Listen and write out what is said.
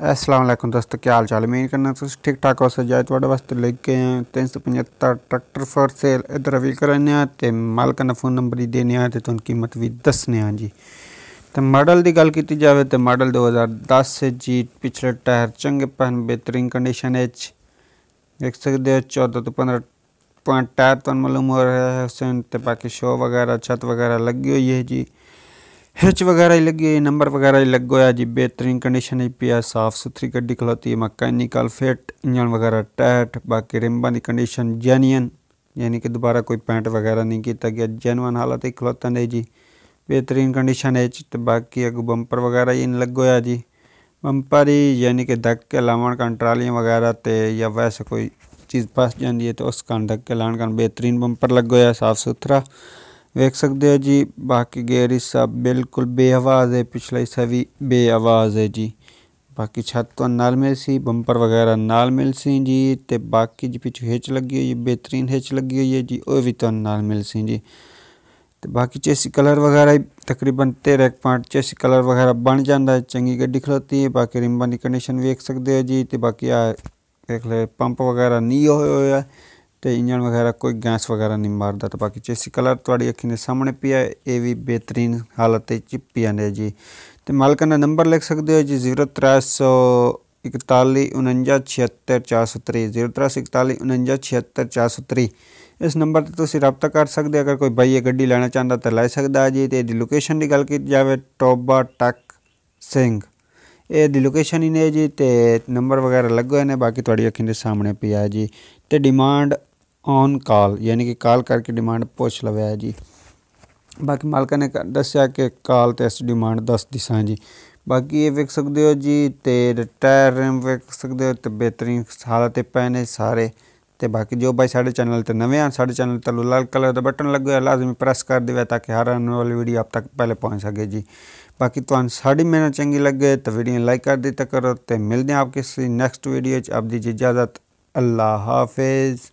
असलम दोस्तों क्या हाल चाल उम्मीद करना तुस ठीक ठाक हो सजाए थोड़े वास्ते लेके हैं तीन सौ पचहत्तर ट्रैक्टर फॉर सेल इधर भी कराने हैं तो मालक का फोन नंबर ही देने हैं तो कीमत भी दसने जी तो मॉडल की गल की जाए तो मॉडल दो हज़ार दस जी पिछले टायर चंगे पहन बेहतरीन कंडीशन है देख सकते हो चौदह तो पंद्रह पॉइंट टायर तुम मालूम हो रहा है उसमें बाकी शो वगैरह छत वगैरह लगी हुई है जी हिच वगैरह ही लगी हुई नंबर वगैरह ही लग गया जी बेहतरीन कंडीशन ही पी है साफ़ सुथरी गड्डी खलोती है मकैनिकल फिट इंजन वगैरह टैट बाकी रिम्बा की कंडीशन जेन्यन यानी कि दोबारा कोई पेंट वगैरह नहीं किया गया जेनवन हालत ही खलोता नहीं जी बेहतरीन कंडीशन है तो बाकी अगू बंपर वगैरह ही लग गया जी बंपर ही यानी कि धक्के लावन का ट्रालियाँ वगैरह तो या वैसे कोई चीज़ फस जाती है तो उस कारण धक्के लाने का बेहतरीन बंपर लग गया साफ़ सुथरा ਵੇਖ ਸਕਦੇ ਹੋ ਜੀ ਬਾਕੀ ਗੇਅਰ ਹਿੱਸਾ ਬਿਲਕੁਲ ਬੇਆਵਾਜ਼ ਹੈ ਪਿਛਲਾ ਹਿੱਸਾ ਵੀ ਬੇਆਵਾਜ਼ ਹੈ ਜੀ ਬਾਕੀ ਛੱਤ ਤੋਂ ਨਾਲ ਮਿਲ ਸੀ ਬੰਪਰ ਵਗੈਰਾ ਨਾਲ ਮਿਲ ਸੀ ਜੀ ਤੇ ਬਾਕੀ ਜੀ ਪਿੱਛੇ ਹਿੱਚ ਲੱਗੀ ਹੋਈ ਹੈ ਬਿਹਤਰੀਨ ਹਿੱਚ ਲੱਗੀ ਹੋਈ ਹੈ ਜੀ ਉਹ ਵੀ ਤੁਹਾਨੂੰ ਨਾਲ ਮਿਲ ਸੀ ਜੀ ਤੇ ਬਾਕੀ ਚੇਸੀ ਕਲਰ ਵਗੈਰਾ ਤਕਰੀਬਨ 13.5 ਚੇਸੀ ਕਲਰ ਵਗੈਰਾ ਬਣ ਜਾਂਦਾ ਹੈ ਚੰਗੀ ਗੱਡੀ ਖਲੋਤੀ ਹੈ ਬਾਕੀ ਰਿੰਬਾਂ ਦੀ ਕੰਡੀਸ਼ਨ ਵੇਖ ਸਕਦੇ ਹੋ ਜੀ ਤੇ ਬਾਕੀ ਆ ਦੇਖ ਲੈ ਪੰਪ ਵਗੈਰਾ ਨਹੀਂ ਹੋਇਆ ਹੋਇਆ ਤੇ ਇੰਜਣ ਵਗੈਰਾ ਕੋਈ ਗੈਸ ਵਗੈਰਾ ਨਹੀਂ ਮਾਰਦਾ ਤੇ ਬਾਕੀ ਚੇਸੀ ਕਲਰ ਤੁਹਾਡੀ ਅੱਖੀਂ ਦੇ ਸਾਹਮਣੇ ਪਿਆ ਇਹ ਵੀ ਬਿਹਤਰੀਨ ਹਾਲਤ ਤੇ ਚਿੱਪੀਆਂ ਨੇ ਜੀ ਤੇ ਮਾਲਕ ਦਾ ਨੰਬਰ ਲਿਖ ਸਕਦੇ ਹੋ ਜੀ 03414976430 03414976430 ਇਸ ਨੰਬਰ ਤੇ ਤੁਸੀਂ ਰابطਾ ਕਰ ਸਕਦੇ ਅਗਰ ਕੋਈ ਬਾਈ ਇਹ ਗੱਡੀ ਲੈਣਾ ਚਾਹੁੰਦਾ ਤਾਂ ਲੈ ਸਕਦਾ ਜੀ ਤੇ ਇਹਦੀ ਲੋਕੇਸ਼ਨ ਦੀ ਗੱਲ ਕੀਤੀ ਜਾਵੇ ਟੋਬਾ ਟੱਕ ਸਿੰਘ ਇਹ ਦੀ ਲੋਕੇਸ਼ਨ ਹੀ ਨੇ ਜੀ ਤੇ ਨੰਬਰ ਵਗੈਰਾ ਲੱਗੋ ਨੇ ਬਾਕੀ ਤੁਹਾਡੀ ਅੱਖੀਂ ਦੇ ਸਾਹਮਣੇ ਪਿਆ ਜੀ ਤੇ ਡਿਮਾਂਡ ऑन कॉल यानी कि कॉल करके डिमांड पूछ लवे हाँ जी बाकी मालिका ने दसिया कि कॉल तो इस डिमांड दस दिसा हाँ जी बाकी ये वेख सकते हो जी तो रिटायर रैम वेख सकते हो तो बेहतरीन हालत पे ने सारे तो बाकी जो भाई साढ़े चैनल तो नवे हैं साढ़े चैनल तलो लाल कलर का बटन लगे लाजमी प्रेस कर देवे ताकि हर आने वाली वीडियो आप तक पहले पहुँच सके जी बाकी तो साड़ी मेहनत चंकी लगे तो वीडियो लाइक कर देता करो तो मिलते हैं आप किसी नैक्सट वीडियो आपकी इजाज़त अल्लाह हाफिज़